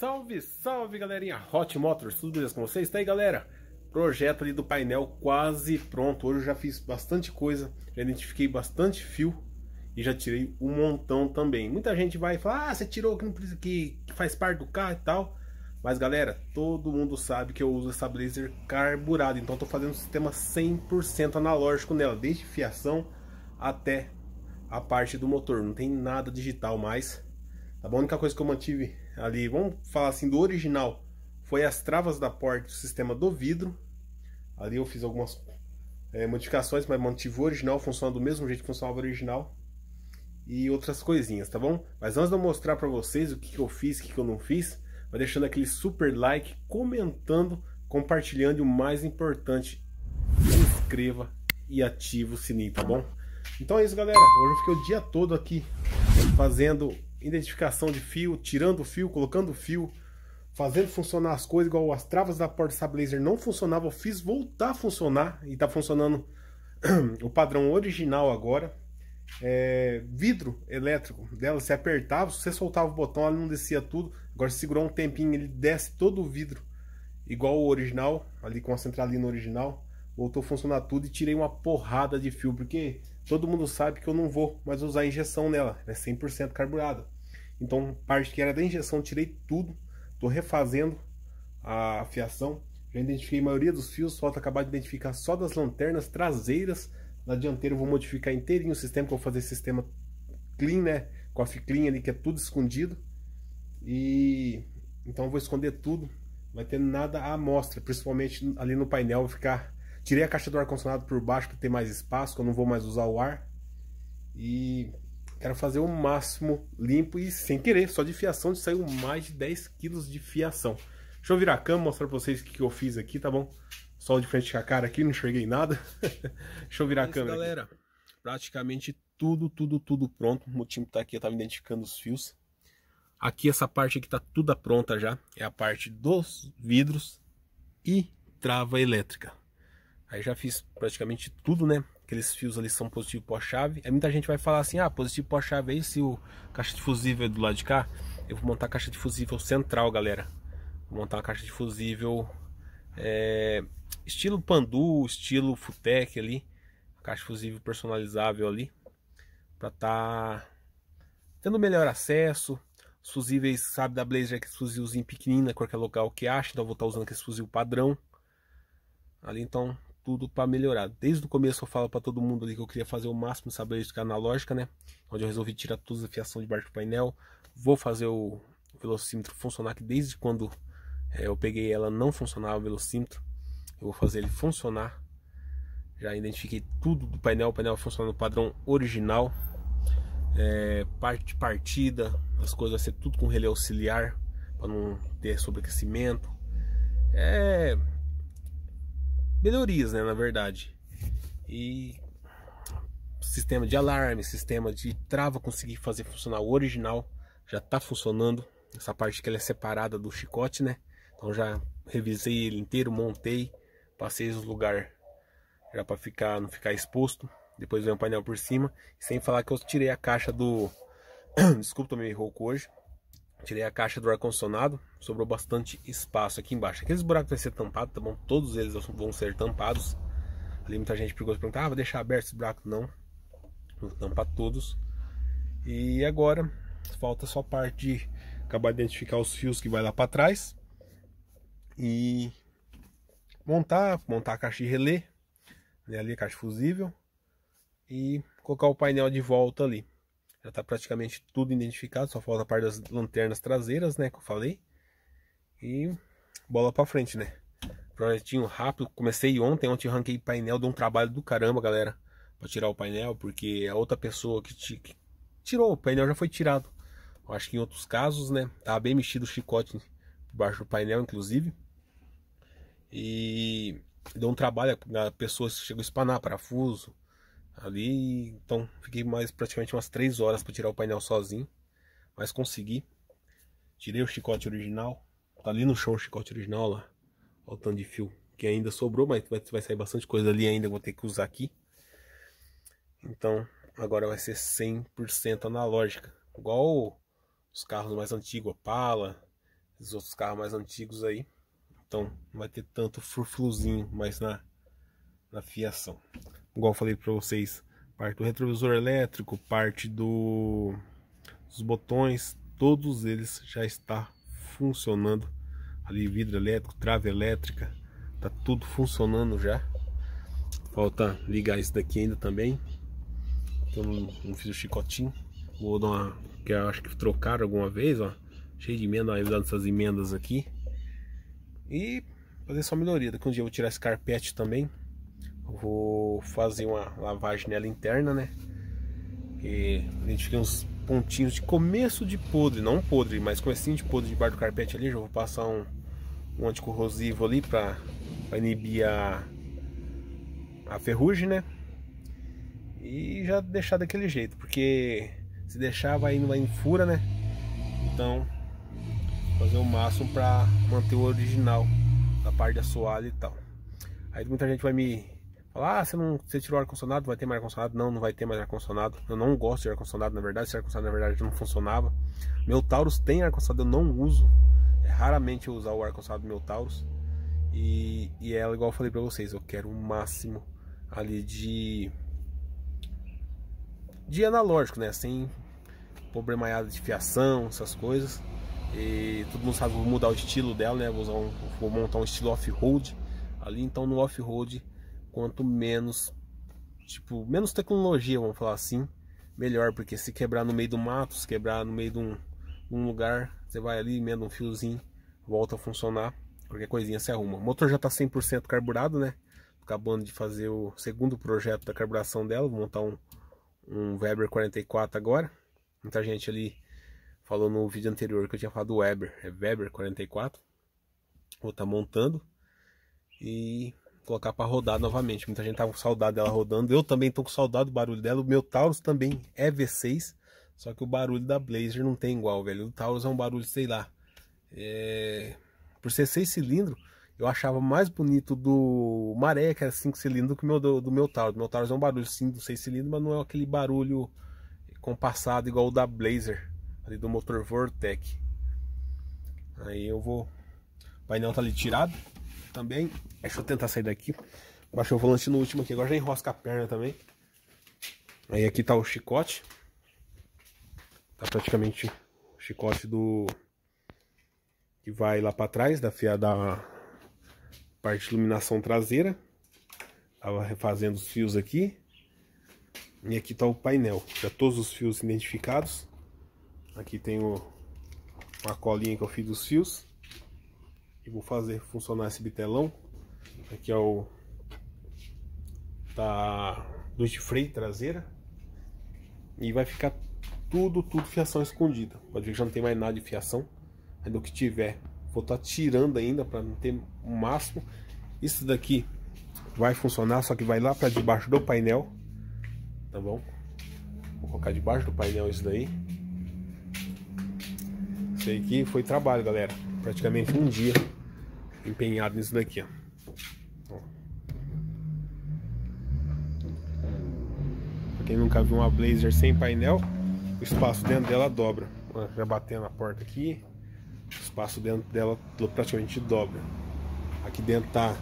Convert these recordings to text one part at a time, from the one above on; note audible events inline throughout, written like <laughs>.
Salve, salve galerinha Hot Motors, tudo beleza com vocês? Tá aí galera, projeto ali do painel quase pronto Hoje eu já fiz bastante coisa, já identifiquei bastante fio e já tirei um montão também Muita gente vai falar, ah, você tirou que, não precisa, que, que faz parte do carro e tal Mas galera, todo mundo sabe que eu uso essa Blazer carburada Então estou fazendo um sistema 100% analógico nela, desde fiação até a parte do motor Não tem nada digital mais Tá bom? a única coisa que eu mantive ali, vamos falar assim, do original, foi as travas da porta o sistema do vidro. Ali eu fiz algumas é, modificações, mas mantive o original, funciona do mesmo jeito que funcionava o original. E outras coisinhas, tá bom? Mas antes de eu mostrar para vocês o que, que eu fiz, o que, que eu não fiz, vai deixando aquele super like, comentando, compartilhando e o mais importante, se inscreva e ative o sininho, tá bom? Então é isso, galera. Hoje eu fiquei o dia todo aqui fazendo identificação de fio, tirando o fio, colocando o fio, fazendo funcionar as coisas, igual as travas da porta Sablazer não funcionavam, eu fiz voltar a funcionar e tá funcionando <clears throat> o padrão original agora. É, vidro elétrico dela, se apertava, se você soltava o botão, ela não descia tudo. Agora, se segurou um tempinho, ele desce todo o vidro, igual o original, ali com a centralina original. Voltou a funcionar tudo e tirei uma porrada de fio, porque Todo mundo sabe que eu não vou mais usar injeção nela, é 100% carburada. Então, parte que era da injeção, tirei tudo, estou refazendo a fiação. Já identifiquei a maioria dos fios, falta acabar de identificar só das lanternas traseiras. Na dianteira eu vou modificar inteirinho o sistema, que eu vou fazer sistema clean, né? Com a ficlinha ali, que é tudo escondido. E então eu vou esconder tudo, vai ter nada à amostra, principalmente ali no painel, vai ficar Tirei a caixa do ar-condicionado por baixo para ter mais espaço, que eu não vou mais usar o ar. E quero fazer o máximo limpo e sem querer, só de fiação saiu mais de 10 quilos de fiação. Deixa eu virar a cama, mostrar pra vocês o que, que eu fiz aqui, tá bom? Sol de frente com a cara aqui, não enxerguei nada. <laughs> Deixa eu virar a é câmera. Galera, aqui. praticamente tudo, tudo, tudo pronto. O motivo tá aqui, eu tava identificando os fios. Aqui essa parte aqui tá toda pronta já. É a parte dos vidros e trava elétrica. Aí já fiz praticamente tudo, né? Aqueles fios ali são positivo pós-chave. Aí muita gente vai falar assim, ah, positivo pós-chave aí se o caixa de fusível é do lado de cá. Eu vou montar a caixa de fusível central, galera. Vou montar uma caixa de fusível é, estilo Pandu, estilo Futec ali. Caixa de fusível personalizável ali. Pra estar tá tendo melhor acesso. Os fusíveis, sabe, da Blazer, aqueles fuzilzinho pequenino, né, qualquer é local que acha. Então eu vou estar tá usando aquele fuzil padrão. Ali então tudo para melhorar. Desde o começo eu falo para todo mundo ali que eu queria fazer o máximo de de é analógica, né? Onde eu resolvi tirar todas as fiação de baixo do painel. Vou fazer o velocímetro funcionar, que desde quando é, eu peguei ela não funcionava o velocímetro. Eu vou fazer ele funcionar. Já identifiquei tudo do painel, o painel funciona no padrão original. É, parte de partida, as coisas vai ser tudo com relé auxiliar, para não ter sobreaquecimento. É, melhorias, né, na verdade. E sistema de alarme, sistema de trava, consegui fazer funcionar o original, já está funcionando. Essa parte que ela é separada do chicote, né? Então já revisei ele inteiro, montei, passei os lugar já para ficar, não ficar exposto. Depois vem o painel por cima, sem falar que eu tirei a caixa do <coughs> Desculpa, tomei rouco hoje. Tirei a caixa do ar-condicionado, sobrou bastante espaço aqui embaixo. Aqueles buracos vão ser tampados tá bom? Todos eles vão ser tampados. Ali muita gente perguntou, ah, vou deixar aberto esse buraco. Não, vou tampar todos. E agora, falta só a parte de acabar de identificar os fios que vai lá para trás. E montar, montar a caixa de relé, né, ali a caixa fusível. E colocar o painel de volta ali. Já está praticamente tudo identificado, só falta a parte das lanternas traseiras, né, que eu falei. E bola para frente, né? Projetinho rápido, comecei ontem, ontem arranquei painel, deu um trabalho do caramba, galera, para tirar o painel, porque a outra pessoa que, que tirou o painel já foi tirado. Eu acho que em outros casos, né, tava tá bem mexido o chicote baixo do painel, inclusive. E deu um trabalho, a pessoa chegou a espanar parafuso, ali, então fiquei mais praticamente umas três horas para tirar o painel sozinho, mas consegui. Tirei o chicote original, tá ali no chão o chicote original lá, olha o tanto de fio que ainda sobrou, mas vai, vai sair bastante coisa ali ainda, vou ter que usar aqui. Então agora vai ser 100% analógica, igual os carros mais antigos, a Pala, os outros carros mais antigos aí. Então não vai ter tanto frufluzinho mais na, na fiação igual falei para vocês, parte do retrovisor elétrico, parte do, dos botões, todos eles já está funcionando. Ali vidro elétrico, trave elétrica, tá tudo funcionando já. Falta ligar isso daqui ainda também. Eu então, não, fiz o chicotinho. Vou dar uma. Que eu acho que trocaram alguma vez, ó. Cheio de emenda, vai usando essas emendas aqui. E fazer só melhoria. Daqui um dia eu vou tirar esse carpete também. Vou fazer uma lavagem nela interna, né? E identifiquei uns pontinhos de começo de podre, não podre, mas comecinho de podre debaixo do carpete ali. Já vou passar um, um anticorrosivo ali para inibir a, a ferrugem, né? E já deixar daquele jeito, porque se deixar vai indo, vai em fura, né? Então, fazer o máximo para manter o original da parte da assoalho e tal. Aí muita gente vai me Falar, ah, você, não, você tirou o ar-condicionado, vai ter mais ar-condicionado. Não, não vai ter mais ar-condicionado. Eu não gosto de ar-condicionado, na verdade. Esse ar-condicionado, na verdade, não funcionava. Meu Taurus tem ar-condicionado, eu não uso. É raramente eu usar o ar-condicionado do meu Taurus. E, e ela, é igual eu falei pra vocês, eu quero o máximo ali de... De analógico, né? Sem problema de fiação, essas coisas. E todo mundo sabe que vou mudar o estilo dela, né? Vou, um, vou montar um estilo off-road ali. Então no off-road quanto menos, tipo, menos tecnologia, vamos falar assim, melhor, porque se quebrar no meio do mato, se quebrar no meio de um, um lugar, você vai ali, emenda um fiozinho, volta a funcionar, qualquer coisinha se arruma. O motor já está 100% carburado, né? Acabando de fazer o segundo projeto da carburação dela, vou montar um, um Weber 44 agora. Muita gente ali falou no vídeo anterior que eu tinha falado Weber, é Weber 44. Vou estar tá montando e colocar para rodar novamente. Muita gente tava tá com saudade dela rodando. Eu também tô com saudade do barulho dela. O meu Taurus também é V6. Só que o barulho da Blazer não tem igual, velho. O Taurus é um barulho, sei lá. É... Por ser 6 cilindros, eu achava mais bonito do Maré, que era 5 cilindros, do que meu, do, do, meu Taurus. Meu Taurus é um barulho sim do 6 cilindros, mas não é aquele barulho compassado igual o da Blazer, ali do motor Vortec. Aí eu vou. O painel tá ali tirado também. Deixa eu tentar sair daqui. Baixou o volante no último aqui, agora já enrosca a perna também. Aí aqui tá o chicote. Tá praticamente o chicote do... Que vai lá pra trás, da, fia, da parte de iluminação traseira. Tava refazendo os fios aqui. E aqui tá o painel, já todos os fios identificados. Aqui tem o... uma colinha que eu fiz dos fios vou fazer funcionar esse bitelão. Aqui é o da tá, luz de freio traseira. E vai ficar tudo, tudo fiação escondida. Pode ver que já não tem mais nada de fiação. Aí do que tiver, vou estar tá tirando ainda para não ter o máximo. Isso daqui vai funcionar, só que vai lá para debaixo do painel. Tá bom? Vou colocar debaixo do painel isso daí. Isso aqui foi trabalho, galera. Praticamente um dia empenhado nisso daqui, ó. Pra quem nunca viu uma Blazer sem painel, o espaço dentro dela dobra. Já batendo a porta aqui, o espaço dentro dela praticamente dobra. Aqui dentro tá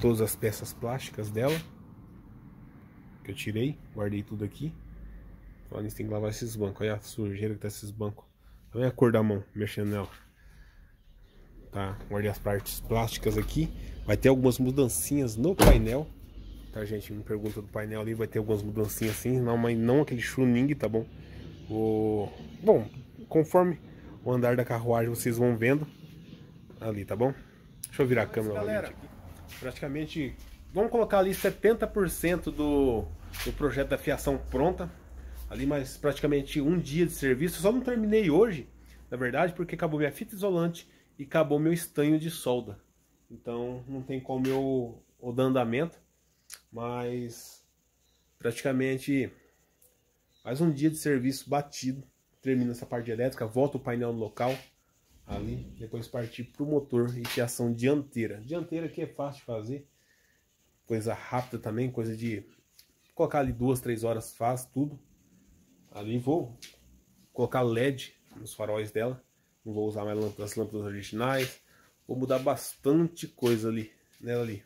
todas as peças plásticas dela que eu tirei, guardei tudo aqui. Então a gente tem que lavar esses bancos. Olha a sujeira que tá esses bancos. Olha a cor da mão mexendo nela tá? Guardei as partes plásticas aqui. Vai ter algumas mudancinhas no painel. Tá, gente? Me pergunta do painel ali. Vai ter algumas mudancinhas assim. Não, mas não aquele chuning, tá bom? O... Bom, conforme o andar da carruagem vocês vão vendo. Ali, tá bom? Deixa eu virar a câmera galera, Praticamente, vamos colocar ali 70% do, do projeto da fiação pronta. Ali mais praticamente um dia de serviço. Só não terminei hoje, na verdade, porque acabou minha fita isolante e acabou meu estanho de solda. Então não tem como eu, eu dar andamento, mas praticamente mais um dia de serviço batido. Termino essa parte elétrica, volto o painel no local ali, depois partir para o motor e fiação dianteira. Dianteira que é fácil de fazer, coisa rápida também, coisa de colocar ali duas, três horas faz tudo. Ali vou colocar LED nos faróis dela não vou usar mais as lâmpadas originais. Vou mudar bastante coisa ali, nela ali.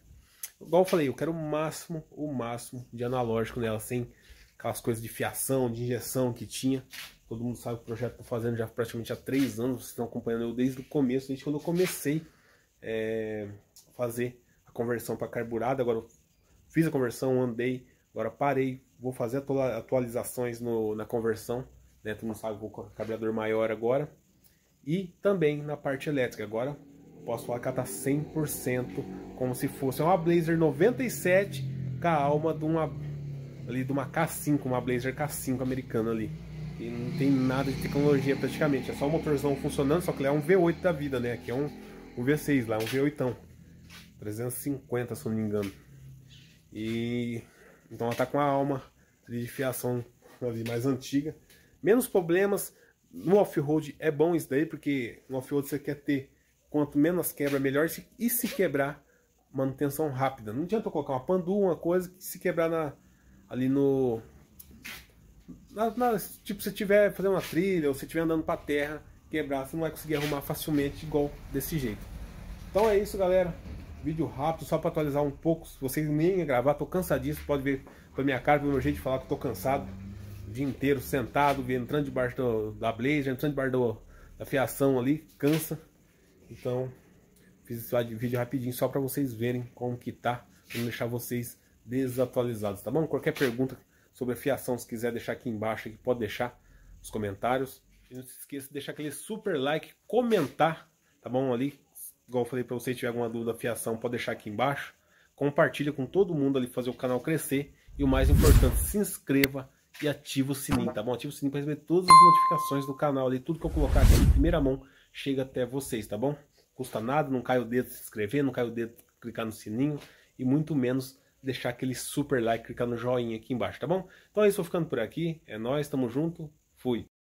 Igual eu falei, eu quero o máximo, o máximo de analógico nela, sem aquelas coisas de fiação, de injeção que tinha. Todo mundo sabe que o projeto eu tá estou fazendo já praticamente há três anos, vocês estão acompanhando eu desde o começo, desde quando eu comecei eh, a fazer a conversão para carburada. Agora eu fiz a conversão, andei, agora parei, vou fazer atualizações no, na conversão. Né? Todo mundo sabe que vou com carburador maior agora e também na parte elétrica. Agora posso falar que ela está 100% como se fosse uma Blazer 97 com a alma de uma, ali, de uma K5, uma Blazer K5 americana ali. E não tem nada de tecnologia praticamente, é só o motorzão funcionando, só que ele é um V8 da vida, né? Aqui é um, um V6 lá, um V8ão. 350, se não me engano. E então ela está com a alma de fiação mais antiga. Menos problemas, no off-road é bom isso daí, porque no off-road você quer ter quanto menos quebra, melhor. E se quebrar, manutenção rápida. Não adianta colocar uma pandu, uma coisa que se quebrar na, ali no. Na, na, tipo, você tiver fazendo uma trilha ou você estiver andando para terra, quebrar, você não vai conseguir arrumar facilmente igual desse jeito. Então é isso, galera. Vídeo rápido, só para atualizar um pouco. Se vocês nem gravar, tô cansadíssimo. Pode ver pela minha cara, pelo meu jeito de falar que tô cansado dia inteiro sentado, entrando debaixo do, da blazer, entrando debaixo do, da fiação ali, cansa. Então, fiz esse vídeo rapidinho só para vocês verem como que tá, pra não deixar vocês desatualizados, tá bom? Qualquer pergunta sobre a fiação, se quiser deixar aqui embaixo, pode deixar nos comentários. E não se esqueça de deixar aquele super like, comentar, tá bom? Ali, igual eu falei para vocês, se tiver alguma dúvida da fiação, pode deixar aqui embaixo. Compartilha com todo mundo ali, fazer o canal crescer. E o mais importante, se inscreva e ativa o sininho, tá bom? Ativa o sininho para receber todas as notificações do canal ali, tudo que eu colocar aqui em primeira mão chega até vocês, tá bom? Custa nada, não cai o dedo se inscrever, não cai o dedo clicar no sininho e muito menos deixar aquele super like, clicar no joinha aqui embaixo, tá bom? Então é isso, vou ficando por aqui, é nóis, tamo junto,